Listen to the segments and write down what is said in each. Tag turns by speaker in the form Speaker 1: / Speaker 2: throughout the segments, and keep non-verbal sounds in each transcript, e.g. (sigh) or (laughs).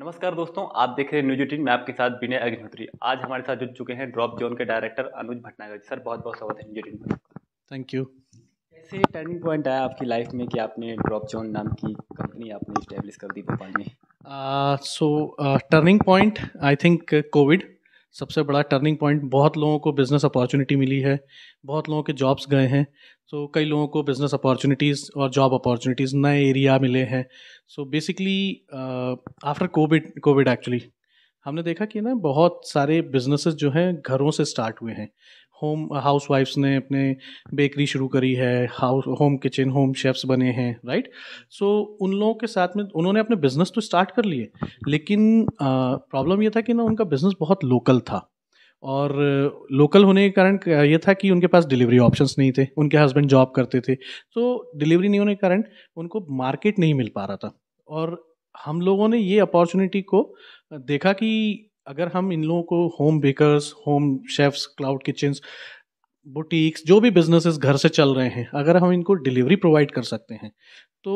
Speaker 1: नमस्कार दोस्तों आप देख रहे हैं न्यूज एटीन मैं आपके साथ विनय अग्निहोत्री आज हमारे साथ जुड़ चुके हैं ड्रॉप जोन के डायरेक्टर अनुज भटनागर जी सर बहुत बहुत स्वागत है न्यूज एटीन पर
Speaker 2: थैंक यू कैसे टर्निंग
Speaker 1: पॉइंट आया आपकी लाइफ में कि आपने ड्रॉप जोन नाम की कंपनी आपने इस्टेब्लिश कर दी भोपाल में
Speaker 2: so turning point I think Covid सबसे बड़ा टर्निंग पॉइंट बहुत लोगों को बिज़नेस अपॉर्चुनिटी मिली है बहुत लोगों के जॉब्स गए हैं सो कई लोगों को बिज़नेस अपॉर्चुनिटीज़ और जॉब अपॉर्चुनिटीज़ नए एरिया मिले हैं so basically after Covid Covid actually हमने देखा कि ना बहुत सारे बिजनेसेस जो हैं घरों से स्टार्ट हुए हैं होम हाउस वाइफ्स ने अपने बेकरी शुरू करी है house home kitchen home chefs बने हैं राइट सो so, उन लोगों के साथ में उन्होंने अपने बिजनेस तो स्टार्ट कर लिए लेकिन प्रॉब्लम ये था कि ना उनका बिजनेस बहुत लोकल था और लोकल होने के कारण ये था कि उनके पास डिलीवरी ऑप्शंस नहीं थे उनके हस्बैंड जॉब करते थे तो डिलीवरी नहीं होने के कारण उनको मार्केट नहीं मिल पा रहा था और हम लोगों ने ये अपॉर्चुनिटी को देखा कि अगर हम इन लोगों को home bakers home chefs cloud kitchens boutiques जो भी बिजनेसेस घर से चल रहे हैं अगर हम इनको डिलीवरी प्रोवाइड कर सकते हैं तो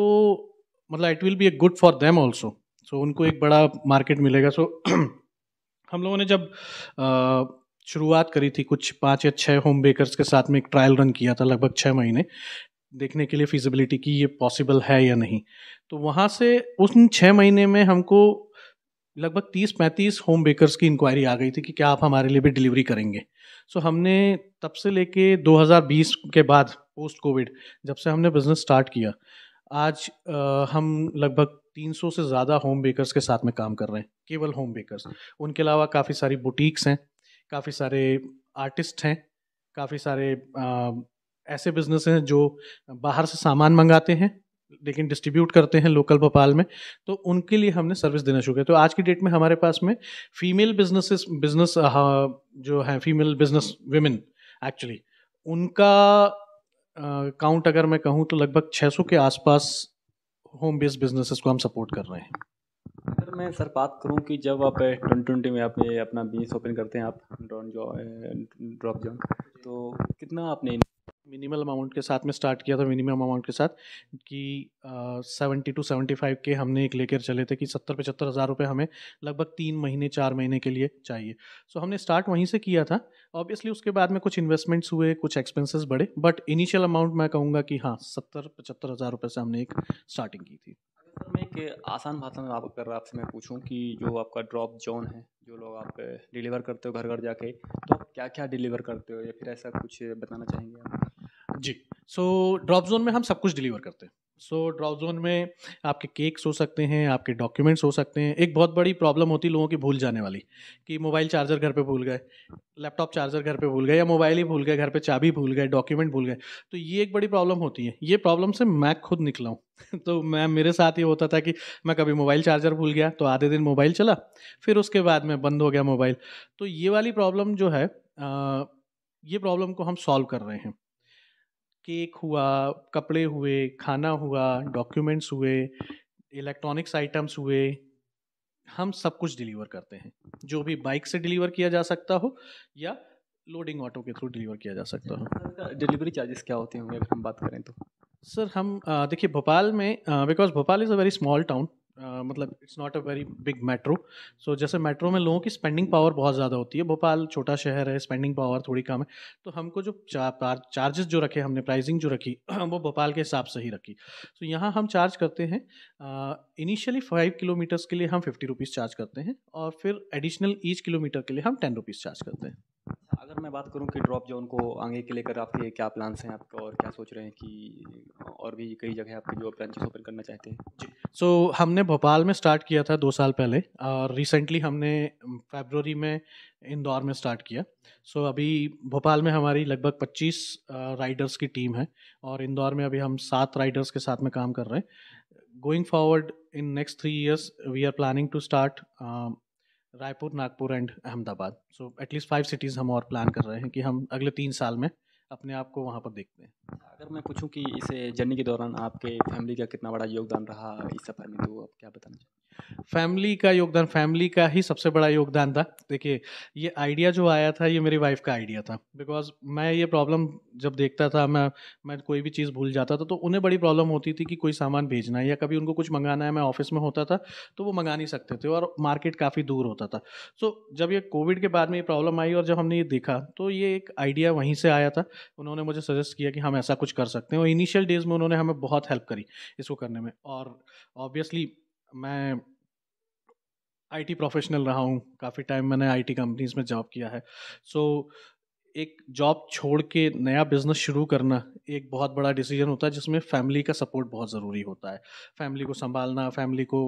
Speaker 2: मतलब it will be a good for them also so उनको एक बड़ा मार्केट मिलेगा सो so, (clears throat) हम लोगों ने जब शुरुआत करी थी कुछ पाँच या छः होम बेकर्स के साथ में एक ट्रायल रन किया था लगभग छः महीने देखने के लिए फिजिबिलिटी की ये पॉसिबल है या नहीं तो वहाँ से उन छः महीने में हमको लगभग तीस पैंतीस होम बेकर्स की इंक्वायरी आ गई थी कि क्या आप हमारे लिए भी डिलीवरी करेंगे सो so, हमने तब से लेके 2020 के बाद पोस्ट कोविड जब से हमने बिज़नेस स्टार्ट किया आज आ, हम लगभग 300 से ज़्यादा होम बेकर्स के साथ में काम कर रहे हैं केवल होम बेकर्स उनके अलावा काफ़ी सारी बुटीक्स हैं काफ़ी सारे आर्टिस्ट हैं काफ़ी सारे आ, ऐसे बिजनेस हैं जो बाहर से सामान मंगाते हैं लेकिन डिस्ट्रीब्यूट करते हैं लोकल भोपाल में तो उनके लिए हमने सर्विस देना शुरू किया तो आज की डेट में हमारे पास में फीमेल बिजनेसेस बिजनेस जो है फीमेल बिजनेस वेमेन एक्चुअली उनका काउंट अगर मैं कहूँ तो लगभग 600 के आसपास होम बेस्ड बिजनेसेस को हम सपोर्ट कर रहे हैं
Speaker 1: अगर मैं सर बात करूं कि जब आप ट्वेंटी ट्वेंटी में आपने अपना बिजनेस ओपन करते हैं आप ड्रॉन जॉ
Speaker 2: ड्रॉप जॉन तो कितना आपने मिनिमल अमाउंट के साथ में स्टार्ट किया था मिनिमम अमाउंट के साथ कि सेवेंटी टू सेवेंटी फाइव के हमने एक लेकर चले थे कि सत्तर पचहत्तर हज़ार रुपये हमें लगभग तीन महीने चार महीने के लिए चाहिए सो so, हमने स्टार्ट वहीं से किया था ऑब्वियसली उसके बाद में कुछ इन्वेस्टमेंट्स हुए कुछ एक्सपेंसेस बढ़े बट इनिशियल अमाउंट मैं कहूँगा कि हाँ सत्तर पचहत्तर हज़ार रुपये से हमने एक स्टार्टिंग की थी
Speaker 1: मैं एक आसान भाषा में आप अगर आपसे मैं पूछूं कि जो आपका ड्रॉप जोन है जो लोग आप डिलीवर करते हो घर घर जाके तो आप क्या
Speaker 2: क्या डिलीवर करते हो या फिर ऐसा कुछ बताना चाहेंगे आप जी सो ड्रॉप जोन में हम सब कुछ डिलीवर करते हैं सो ड्रॉप जोन में आपके केक्स हो सकते हैं आपके डॉक्यूमेंट्स हो सकते हैं एक बहुत बड़ी प्रॉब्लम होती है लोगों की भूल जाने वाली कि मोबाइल चार्जर घर पे भूल गए लैपटॉप चार्जर घर पे भूल गए या मोबाइल ही भूल गए घर पे चाबी भूल गए डॉक्यूमेंट भूल गए तो ये एक बड़ी प्रॉब्लम होती है ये प्रॉब्लम से मैं खुद निकला हूँ (laughs) तो मैं मेरे साथ ये होता था कि मैं कभी मोबाइल चार्जर भूल गया तो आधे दिन मोबाइल चला फिर उसके बाद में बंद हो गया मोबाइल तो ये वाली प्रॉब्लम जो है ये प्रॉब्लम को हम सॉल्व कर रहे हैं केक हुआ कपड़े हुए खाना हुआ डॉक्यूमेंट्स हुए इलेक्ट्रॉनिक्स आइटम्स हुए हम सब कुछ डिलीवर करते हैं जो भी बाइक से डिलीवर किया जा सकता हो या लोडिंग ऑटो के थ्रू डिलीवर किया जा सकता हो डिलीवरी चार्जेस क्या होते होंगे अगर हम बात करें तो सर हम देखिए भोपाल में because Bhopal is a very small town मतलब it's not a very big metro so जैसे मेट्रो में लोगों की स्पेंडिंग पावर बहुत ज़्यादा होती है भोपाल छोटा शहर है स्पेंडिंग पावर थोड़ी कम है तो हमको जो चार चार्जेस जो रखे हमने प्राइसिंग जो रखी (clears throat) वो भोपाल के हिसाब से ही रखी सो so, यहाँ हम चार्ज करते हैं इनिशियली फाइव किलोमीटर्स के लिए हम फिफ्टी रुपीज़ चार्ज करते हैं और फिर एडिशनल ईच किलोमीटर के लिए हम टेन रुपीज़ चार्ज करते हैं
Speaker 1: अगर मैं बात करूं कि ड्रॉप जोन को आगे के लेकर आपके क्या प्लान्स हैं आपका और क्या सोच रहे हैं कि और भी कई जगह आपके जो ब्रांचेस ओपन करना चाहते हैं जी
Speaker 2: सो so, हमने भोपाल में स्टार्ट किया था दो साल पहले और रिसेंटली हमने फेबररी में इंदौर में स्टार्ट किया सो so, अभी भोपाल में हमारी लगभग 25 राइडर्स की टीम है और इंदौर में अभी हम सात राइडर्स के साथ में काम कर रहे हैं going forward in next three years we are planning to start Raipur Nagpur and Ahmedabad so at least five cities हम और प्लान कर रहे हैं कि हम अगले तीन साल में अपने आप को वहाँ पर देखते हैं अगर मैं पूछूं कि इस जर्नी
Speaker 1: के दौरान आपके फैमिली का कितना बड़ा योगदान रहा इस सफ़र में तो आप क्या बताना चाहिए
Speaker 2: फैमिली का योगदान फैमिली का ही सबसे बड़ा योगदान था देखिए ये आइडिया जो आया था ये मेरी वाइफ का आइडिया था बिकॉज मैं ये प्रॉब्लम जब देखता था मैं मैं कोई भी चीज़ भूल जाता था तो उन्हें बड़ी प्रॉब्लम होती थी कि कोई सामान भेजना है या कभी उनको कुछ मंगाना है मैं ऑफिस में होता था तो वो मंगा नहीं सकते थे और मार्केट काफ़ी दूर होता था सो so, जब ये कोविड के बाद में ये प्रॉब्लम आई और जब हमने ये देखा तो ये एक आइडिया वहीं से आया था उन्होंने मुझे सजेस्ट किया कि हम ऐसा कुछ कर सकते हैं और इनिशियल डेज़ में उन्होंने हमें बहुत हेल्प करी इसको करने में और ऑब्वियसली मैं आईटी प्रोफेशनल रहा हूँ काफ़ी टाइम मैंने आईटी कंपनीज में जॉब किया है सो so, एक जॉब छोड़ के नया बिजनेस शुरू करना एक बहुत बड़ा डिसीजन होता है जिसमें फैमिली का सपोर्ट बहुत ज़रूरी होता है फैमिली को संभालना फैमिली को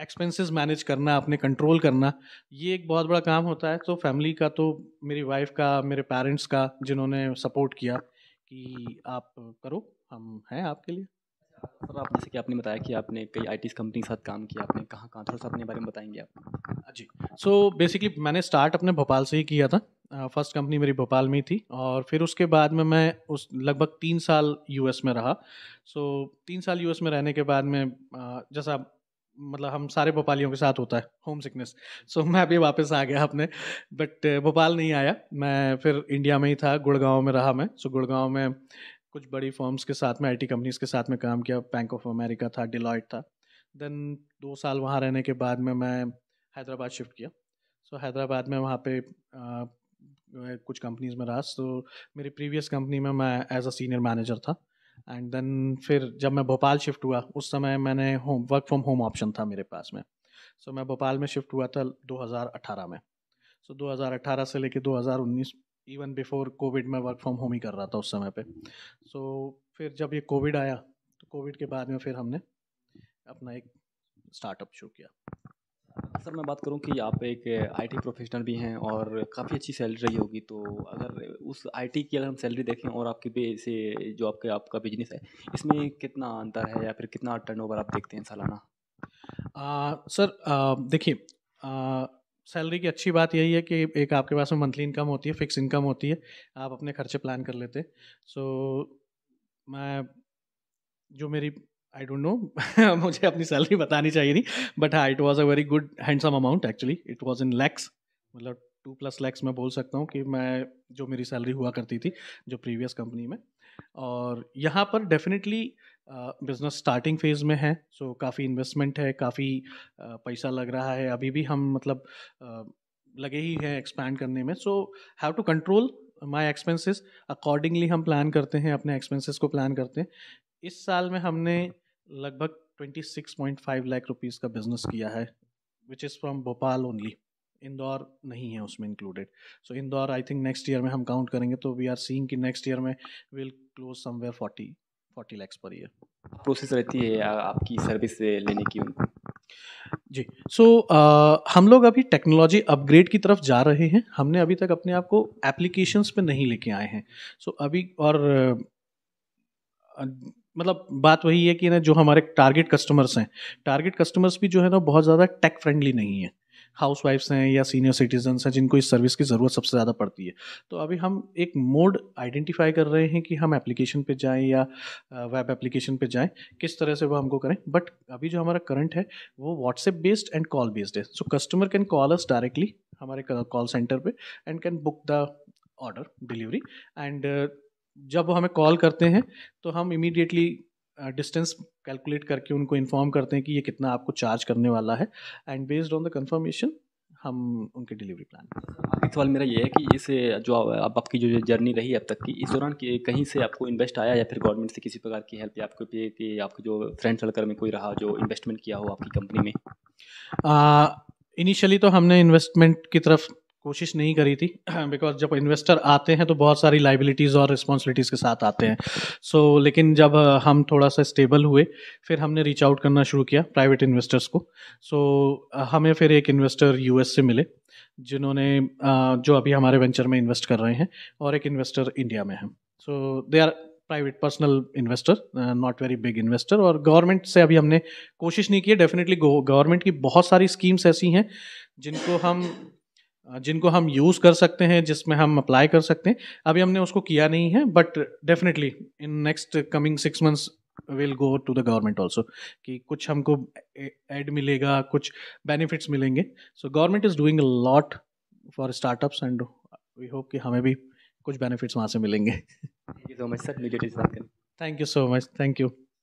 Speaker 2: एक्सपेंसेस मैनेज करना अपने कंट्रोल करना ये एक बहुत बड़ा काम होता है तो फैमिली का तो मेरी वाइफ का मेरे पेरेंट्स का जिन्होंने सपोर्ट किया कि आप करो हम
Speaker 1: हैं आपके लिए सर आप जैसे कि आपने बताया कि आपने कई आई टी कंपनी के साथ काम किया आपने कहाँ कहाँ थोड़ा सा अपने बारे में बताएंगे आप हाँ
Speaker 2: जी सो so, बेसिकली मैंने स्टार्ट अपने भोपाल से ही किया था फर्स्ट कंपनी मेरी भोपाल में थी और फिर उसके बाद में मैं उस लगभग तीन साल यूएस में रहा सो so, तीन साल यूएस में रहने के बाद में जैसा मतलब हम सारे भोपालियों के साथ होता है होम सिकनेस सो मैं अभी वापस आ गया अपने बट भोपाल नहीं आया मैं फिर इंडिया में ही था गुड़गांव में रहा मैं सो so, गुड़गांव में कुछ बड़ी फर्म्स के साथ में आईटी कंपनीज के साथ में काम किया बैंक ऑफ अमेरिका था डिलॉयट था देन दो साल वहाँ रहने के बाद में मैं हैदराबाद शिफ्ट किया सो so, हैदराबाद में वहाँ पे आ, कुछ कंपनीज में रहा so, मेरी प्रीवियस कंपनी में मैं एज अ सीनियर मैनेजर था एंड देन फिर जब मैं भोपाल शिफ्ट हुआ उस समय मैंने home work from home option था मेरे पास में सो so, मैं भोपाल में शिफ्ट हुआ था 2018 में सो so, 2018 से लेके 2019 इवन बिफोर कोविड में वर्क फ्रॉम होम ही कर रहा था उस समय पे सो so, फिर जब ये कोविड आया तो कोविड के बाद में फिर हमने अपना एक स्टार्टअप शुरू किया
Speaker 1: सर मैं बात करूं कि आप एक आईटी प्रोफेशनल भी हैं और काफ़ी अच्छी सैलरी रही होगी तो अगर उस आईटी की अगर हम सैलरी देखें और आपके बे से जो आपके आपका बिजनेस है इसमें कितना अंतर है या फिर कितना टर्नओवर आप देखते हैं सालाना
Speaker 2: आ, सर देखिए सैलरी की अच्छी बात यही है कि एक आपके पास में मंथली इनकम होती है फिक्स इनकम होती है आप अपने खर्चे प्लान कर लेते सो so, मैं जो मेरी आई डोंट नो मुझे अपनी सैलरी बतानी चाहिए थी बट हाँ it was a very good handsome amount actually it was in lakhs मतलब टू प्लस लैक्स मैं बोल सकता हूँ कि मैं जो मेरी सैलरी हुआ करती थी जो प्रीवियस कंपनी में और यहाँ पर डेफिनेटली बिज़नेस स्टार्टिंग फेज़ में है सो काफ़ी इन्वेस्टमेंट है काफ़ी पैसा लग रहा है अभी भी हम मतलब लगे ही हैं एक्सपैंड करने में so have to control my expenses accordingly हम प्लान करते हैं अपने एक्सपेंसेस को प्लान करते हैं इस साल में हमने लगभग twenty six point five lakh rupees का बिजनेस किया है which is from Bhopal only Indore नहीं है उसमें included so Indore I think next year में हम काउंट करेंगे तो वी आर सीइंग कि नेक्स्ट ईयर में will close somewhere forty forty lakhs per year process रहती है आपकी सर्विस लेने की उनको जी सो so, uh, हम लोग अभी टेक्नोलॉजी अपग्रेड की तरफ जा रहे हैं हमने अभी तक अपने आप को एप्लीकेशंस पे नहीं लेके आए हैं सो so, अभी और uh, मतलब बात वही है कि ना जो हमारे टारगेट कस्टमर्स हैं टारगेट कस्टमर्स भी जो है ना बहुत ज़्यादा टेक फ्रेंडली नहीं है हाउस वाइफ्स हैं या सीनियर सिटीजन हैं जिनको इस सर्विस की ज़रूरत सबसे ज़्यादा पड़ती है तो अभी हम एक मोड आइडेंटिफाई कर रहे हैं कि हम एप्लीकेशन पे जाएं या वेब एप्लीकेशन पे जाएं किस तरह से वो हमको करें बट अभी जो हमारा करंट है वो WhatsApp based and call based है so customer can call us directly हमारे कॉल सेंटर पे and can book the order delivery and जब वो हमें कॉल करते हैं तो हम इमीडिएटली डिस्टेंस कैलकुलेट करके उनको इन्फॉर्म करते हैं कि ये कितना आपको चार्ज करने वाला है and based on the confirmation हम उनके डिलीवरी प्लान
Speaker 1: आखिरी सवाल मेरा ये है कि इसे जो आप आपकी जो जर्नी रही अब तक की इस दौरान कहीं से आपको इन्वेस्ट आया या फिर गवर्नमेंट से किसी प्रकार की हेल्प या आपको पे कि आपके जो फ्रेंड सर्कल में कोई रहा जो इन्वेस्टमेंट किया हो आपकी कंपनी में
Speaker 2: इनिशियली तो हमने इन्वेस्टमेंट की तरफ कोशिश नहीं करी थी बिकॉज (clears throat) जब इन्वेस्टर आते हैं तो बहुत सारी लाइबिलिटीज़ और रिस्पॉन्सिबिलिटीज़ के साथ आते हैं सो so, लेकिन जब हम थोड़ा सा स्टेबल हुए फिर हमने रीच आउट करना शुरू किया प्राइवेट इन्वेस्टर्स को सो so, हमें फिर एक इन्वेस्टर यूएस से मिले जिन्होंने जो अभी हमारे वेंचर में इन्वेस्ट कर रहे हैं और एक इन्वेस्टर इंडिया में है so they are private personal investor not very big investor और गवर्नमेंट से अभी हमने कोशिश नहीं की है डेफिनेटली गवर्नमेंट की बहुत सारी स्कीम्स ऐसी हैं जिनको हम जिनको हम यूज़ कर सकते हैं जिसमें हम अप्लाई कर सकते हैं अभी हमने उसको किया नहीं है but definitely in next coming six months will go to the government also कि कुछ हमको एड मिलेगा कुछ बेनिफिट्स मिलेंगे so government is doing lot for startups and we hope कि हमें भी कुछ बेनिफिट्स वहाँ से मिलेंगे thank you so much sir thank you so much thank you